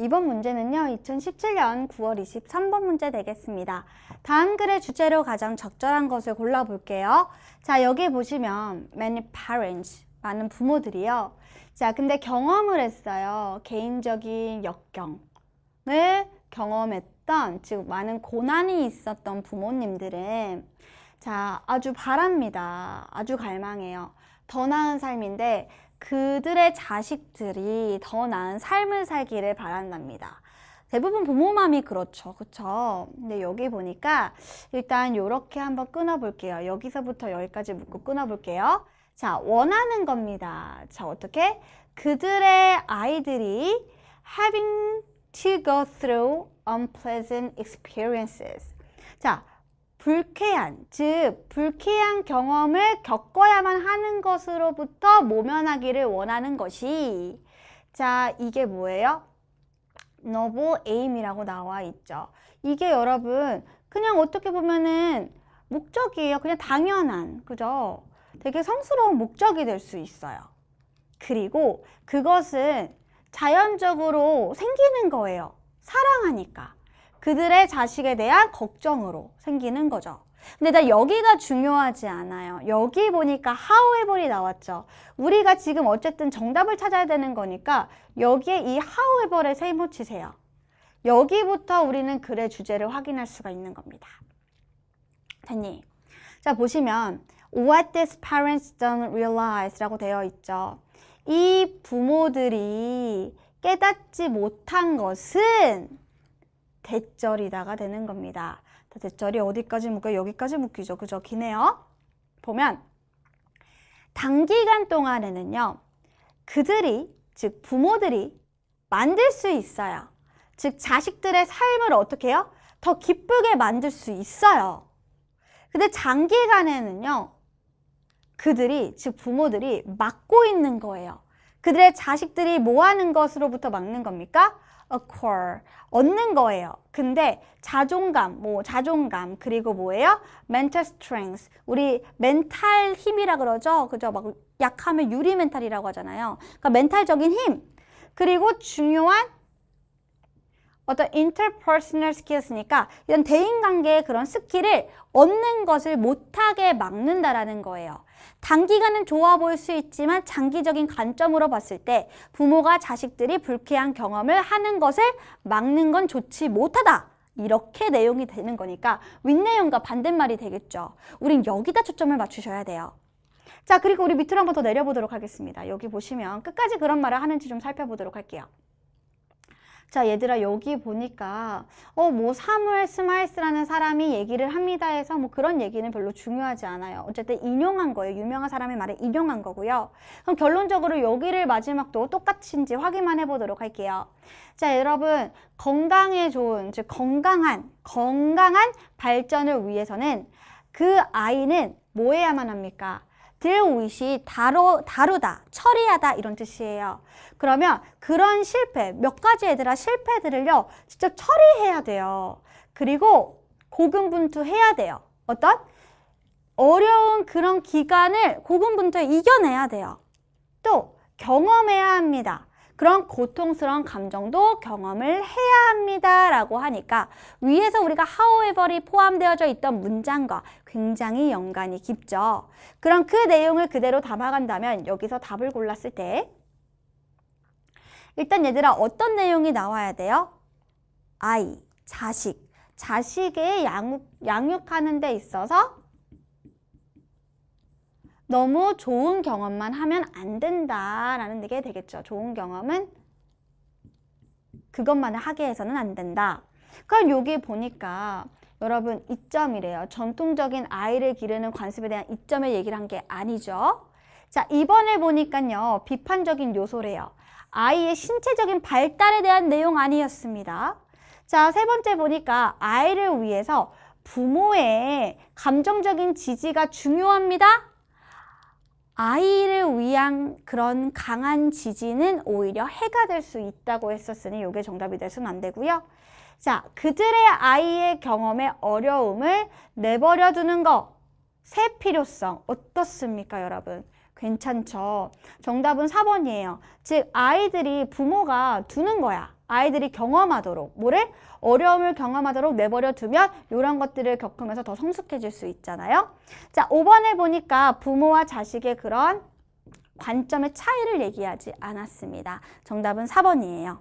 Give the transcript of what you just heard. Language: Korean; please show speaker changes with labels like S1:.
S1: 이번 문제는요. 2017년 9월 23번 문제 되겠습니다. 다음 글의 주제로 가장 적절한 것을 골라볼게요. 자, 여기 보시면 many parents, 많은 부모들이요. 자, 근데 경험을 했어요. 개인적인 역경을 경험했던, 즉 많은 고난이 있었던 부모님들은 자, 아주 바랍니다. 아주 갈망해요. 더 나은 삶인데 그들의 자식들이 더 나은 삶을 살기를 바란답니다. 대부분 부모맘이 그렇죠. 그쵸? 근데 여기 보니까 일단 이렇게 한번 끊어볼게요. 여기서부터 여기까지 묶고 끊어볼게요. 자, 원하는 겁니다. 자, 어떻게? 그들의 아이들이 having to go through unpleasant experiences. 자, 불쾌한, 즉 불쾌한 경험을 겪어야만 하는 것으로부터 모면하기를 원하는 것이 자, 이게 뭐예요? 너보 에임이라고 나와 있죠. 이게 여러분 그냥 어떻게 보면은 목적이에요. 그냥 당연한, 그죠? 되게 성스러운 목적이 될 수 있어요. 그리고 그것은 자연적으로 생기는 거예요. 사랑하니까. 그들의 자식에 대한 걱정으로 생기는 거죠. 근데 나 여기가 중요하지 않아요. 여기 보니까 how ever이 나왔죠. 우리가 지금 어쨌든 정답을 찾아야 되는 거니까 여기에 이 how ever에 세모 치세요. 여기부터 우리는 글의 주제를 확인할 수가 있는 겁니다. 됐니? 자 보시면 What these parents don't realize 라고 되어 있죠. 이 부모들이 깨닫지 못한 것은 대절이다가 되는 겁니다. 대절이 어디까지 묶여? 여기까지 묶이죠. 그죠? 기네요. 보면 단기간 동안에는요. 그들이 즉 부모들이 만들 수 있어요. 즉 자식들의 삶을 어떻게 해요? 더 기쁘게 만들 수 있어요. 근데 장기간에는요. 그들이 즉 부모들이 막고 있는 거예요. 그들의 자식들이 뭐 하는 것으로부터 막는 겁니까? acquire, 얻는 거예요. 근데 자존감, 뭐 자존감, 그리고 뭐예요? mental strength, 우리 멘탈 힘이라 그러죠? 그죠? 막 약하면 유리 멘탈이라고 하잖아요. 그러니까 멘탈적인 힘, 그리고 중요한 어떤 interpersonal skills니까 이런 대인관계의 그런 스킬을 얻는 것을 못하게 막는다라는 거예요. 단기간은 좋아 보일 수 있지만 장기적인 관점으로 봤을 때 부모가 자식들이 불쾌한 경험을 하는 것을 막는 건 좋지 못하다. 이렇게 내용이 되는 거니까 윗내용과 반대말이 되겠죠. 우린 여기다 초점을 맞추셔야 돼요. 자, 그리고 우리 밑으로 한 번 더 내려보도록 하겠습니다. 여기 보시면 끝까지 그런 말을 하는지 좀 살펴보도록 할게요. 자 얘들아 여기 보니까 어 뭐 사무엘 스마일스라는 사람이 얘기를 합니다 해서 뭐 그런 얘기는 별로 중요하지 않아요 어쨌든 인용한 거예요 유명한 사람의 말에 인용한 거고요 그럼 결론적으로 여기를 마지막도 똑같은지 확인만 해보도록 할게요 자 여러분 건강에 좋은 즉 건강한 건강한 발전을 위해서는 그 아이는 뭐 해야만 합니까? 딜윗이 다루, 다루다, 처리하다 이런 뜻이에요. 그러면 그런 실패, 몇 가지 얘들아 실패들을요. 직접 처리해야 돼요. 그리고 고군분투해야 돼요. 어떤? 어려운 그런 기간을 고군분투에 이겨내야 돼요. 또 경험해야 합니다. 그런 고통스러운 감정도 경험을 해야 합니다. 라고 하니까 위에서 우리가 however이 포함되어져 있던 문장과 굉장히 연관이 깊죠. 그럼 그 내용을 그대로 담아간다면 여기서 답을 골랐을 때 일단 얘들아 어떤 내용이 나와야 돼요? 아이, 자식, 자식의 양육, 양육하는 데 있어서 너무 좋은 경험만 하면 안 된다라는 게 되겠죠. 좋은 경험은 그것만을 하게 해서는 안 된다. 그럼 여기 보니까 여러분 이점이래요. 전통적인 아이를 기르는 관습에 대한 이점을 얘기를 한 게 아니죠. 자, 이번을 보니까요. 비판적인 요소래요. 아이의 신체적인 발달에 대한 내용 아니었습니다. 자, 세 번째 보니까 아이를 위해서 부모의 감정적인 지지가 중요합니다. 아이를 위한 그런 강한 지지는 오히려 해가 될 수 있다고 했었으니 이게 정답이 돼서는 안 되고요. 자, 그들의 아이의 경험에 어려움을 내버려 두는 거. 새 필요성 어떻습니까, 여러분? 괜찮죠? 정답은 4번이에요. 즉, 아이들이 부모가 두는 거야. 아이들이 경험하도록 뭐를 어려움을 경험하도록 내버려 두면 이런 것들을 겪으면서 더 성숙해질 수 있잖아요. 자, 5번에 보니까 부모와 자식의 그런 관점의 차이를 얘기하지 않았습니다. 정답은 4번이에요.